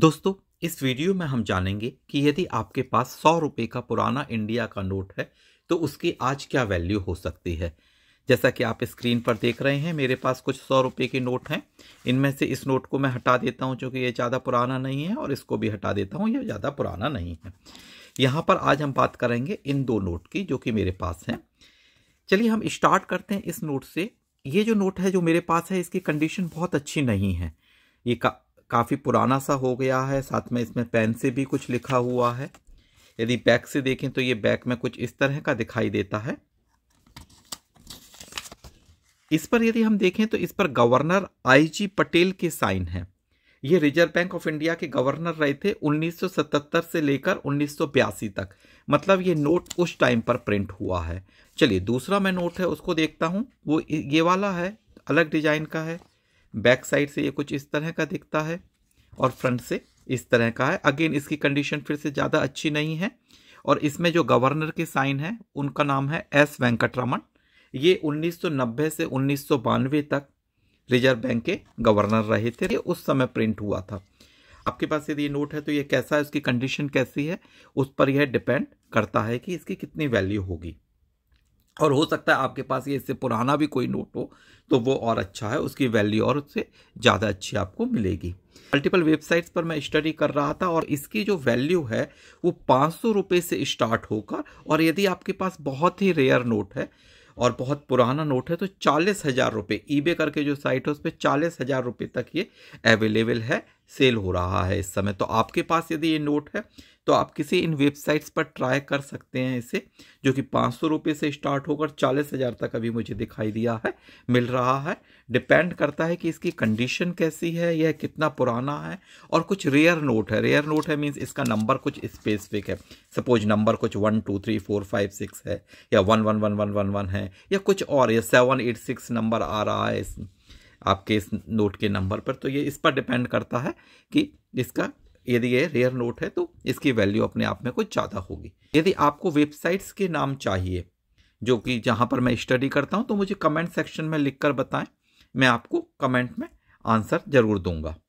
दोस्तों इस वीडियो में हम जानेंगे कि यदि आपके पास सौ रुपये का पुराना इंडिया का नोट है तो उसकी आज क्या वैल्यू हो सकती है जैसा कि आप स्क्रीन पर देख रहे हैं मेरे पास कुछ सौ रुपये के नोट हैं इनमें से इस नोट को मैं हटा देता हूँ क्योंकि ये ज़्यादा पुराना नहीं है और इसको भी हटा देता हूँ ये ज़्यादा पुराना नहीं है यहाँ पर आज हम बात करेंगे इन दो नोट की जो कि मेरे पास हैं चलिए हम स्टार्ट करते हैं इस नोट से ये जो नोट है जो मेरे पास है इसकी कंडीशन बहुत अच्छी नहीं है ये का काफ़ी पुराना सा हो गया है साथ में इसमें पेन से भी कुछ लिखा हुआ है यदि बैक से देखें तो ये बैक में कुछ इस तरह का दिखाई देता है इस पर यदि हम देखें तो इस पर गवर्नर आईजी पटेल के साइन हैं ये रिजर्व बैंक ऑफ इंडिया के गवर्नर रहे थे 1977 से लेकर उन्नीस तक मतलब ये नोट उस टाइम पर प्रिंट हुआ है चलिए दूसरा मैं नोट है उसको देखता हूँ वो ये वाला है अलग डिजाइन का है बैक साइड से ये कुछ इस तरह का दिखता है और फ्रंट से इस तरह का है अगेन इसकी कंडीशन फिर से ज़्यादा अच्छी नहीं है और इसमें जो गवर्नर के साइन है उनका नाम है एस वेंकटरमन ये 1990 से उन्नीस तक रिजर्व बैंक के गवर्नर रहे थे ये उस समय प्रिंट हुआ था आपके पास यदि ये नोट है तो ये कैसा है उसकी कंडीशन कैसी है उस पर यह डिपेंड करता है कि इसकी कितनी वैल्यू होगी और हो सकता है आपके पास ये इससे पुराना भी कोई नोट हो तो वो और अच्छा है उसकी वैल्यू और उससे ज़्यादा अच्छी आपको मिलेगी मल्टीपल वेबसाइट्स पर मैं स्टडी कर रहा था और इसकी जो वैल्यू है वो पाँच सौ रुपये से स्टार्ट होकर और यदि आपके पास बहुत ही रेयर नोट है और बहुत पुराना नोट है तो चालीस हज़ार रुपये ई करके जो साइट है उस पर चालीस हज़ार रुपये तक ये अवेलेबल है सेल हो रहा है इस समय तो आपके पास यदि ये नोट है तो आप किसी इन वेबसाइट्स पर ट्राई कर सकते हैं इसे जो कि पाँच सौ रुपये से स्टार्ट होकर चालीस हज़ार तक अभी मुझे दिखाई दिया है मिल रहा है डिपेंड करता है कि इसकी कंडीशन कैसी है यह कितना पुराना है और कुछ रेयर नोट है रेयर नोट है मीन्स इसका नंबर कुछ स्पेसिफिक है सपोज नंबर कुछ one two three four five six है या one one one one one one है या कुछ और या सेवन एट सिक्स नंबर आ रहा है इसमें आपके इस नोट के नंबर पर तो ये इस पर डिपेंड करता है कि इसका यदि ये रेयर नोट है तो इसकी वैल्यू अपने आप में कुछ ज़्यादा होगी यदि आपको वेबसाइट्स के नाम चाहिए जो कि जहाँ पर मैं स्टडी करता हूँ तो मुझे कमेंट सेक्शन में लिख कर बताएं मैं आपको कमेंट में आंसर ज़रूर दूंगा